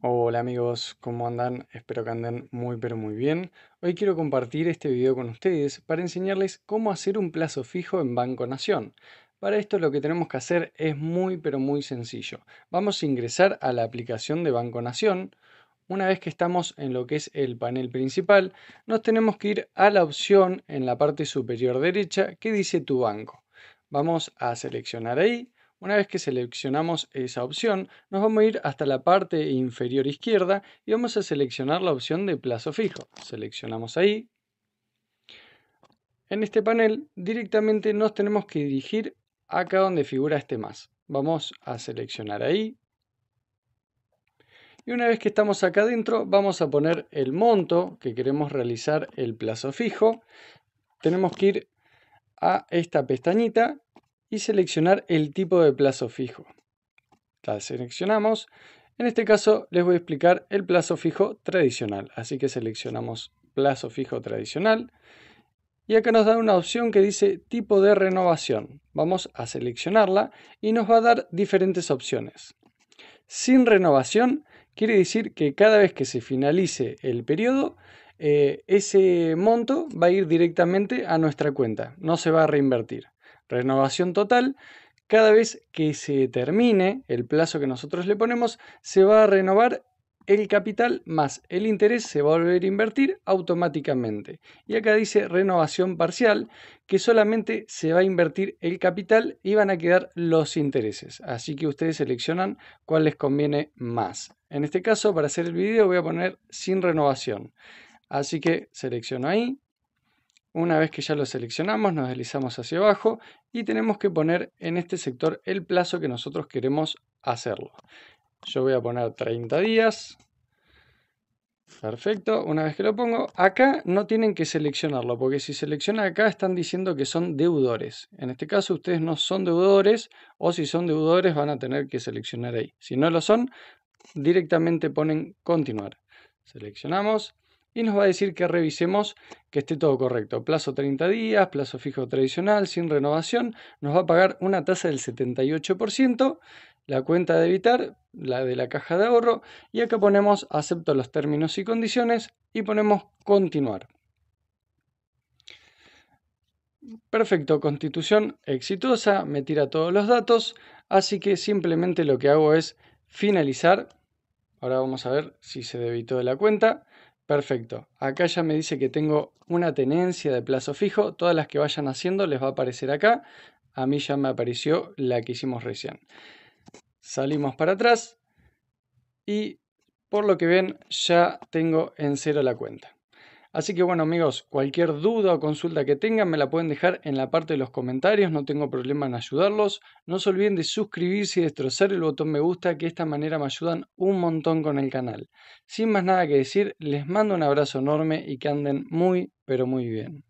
Hola amigos, ¿cómo andan? Espero que anden muy pero muy bien. Hoy quiero compartir este video con ustedes para enseñarles cómo hacer un plazo fijo en Banco Nación. Para esto lo que tenemos que hacer es muy pero muy sencillo. Vamos a ingresar a la aplicación de Banco Nación. Una vez que estamos en lo que es el panel principal, nos tenemos que ir a la opción en la parte superior derecha que dice tu banco. Vamos a seleccionar ahí una vez que seleccionamos esa opción, nos vamos a ir hasta la parte inferior izquierda y vamos a seleccionar la opción de plazo fijo. Seleccionamos ahí. En este panel directamente nos tenemos que dirigir acá donde figura este más. Vamos a seleccionar ahí. Y una vez que estamos acá adentro, vamos a poner el monto que queremos realizar el plazo fijo. Tenemos que ir a esta pestañita y seleccionar el tipo de plazo fijo. La seleccionamos. En este caso les voy a explicar el plazo fijo tradicional. Así que seleccionamos plazo fijo tradicional. Y acá nos da una opción que dice tipo de renovación. Vamos a seleccionarla y nos va a dar diferentes opciones. Sin renovación quiere decir que cada vez que se finalice el periodo, eh, ese monto va a ir directamente a nuestra cuenta, no se va a reinvertir. Renovación total, cada vez que se termine el plazo que nosotros le ponemos, se va a renovar el capital más el interés se va a volver a invertir automáticamente. Y acá dice renovación parcial, que solamente se va a invertir el capital y van a quedar los intereses. Así que ustedes seleccionan cuál les conviene más. En este caso, para hacer el video voy a poner sin renovación. Así que selecciono ahí, una vez que ya lo seleccionamos, nos deslizamos hacia abajo y tenemos que poner en este sector el plazo que nosotros queremos hacerlo. Yo voy a poner 30 días. Perfecto, una vez que lo pongo, acá no tienen que seleccionarlo, porque si selecciona acá están diciendo que son deudores. En este caso ustedes no son deudores, o si son deudores van a tener que seleccionar ahí. Si no lo son, directamente ponen continuar. Seleccionamos, y nos va a decir que revisemos que esté todo correcto. Plazo 30 días, plazo fijo tradicional, sin renovación, nos va a pagar una tasa del 78%, la cuenta de evitar, la de la caja de ahorro, y acá ponemos acepto los términos y condiciones y ponemos continuar. Perfecto, constitución exitosa, me tira todos los datos, así que simplemente lo que hago es finalizar. Ahora vamos a ver si se debitó de la cuenta. Perfecto. Acá ya me dice que tengo una tenencia de plazo fijo. Todas las que vayan haciendo les va a aparecer acá. A mí ya me apareció la que hicimos recién. Salimos para atrás y por lo que ven ya tengo en cero la cuenta. Así que bueno amigos, cualquier duda o consulta que tengan me la pueden dejar en la parte de los comentarios, no tengo problema en ayudarlos. No se olviden de suscribirse y destrozar el botón me gusta, que de esta manera me ayudan un montón con el canal. Sin más nada que decir, les mando un abrazo enorme y que anden muy, pero muy bien.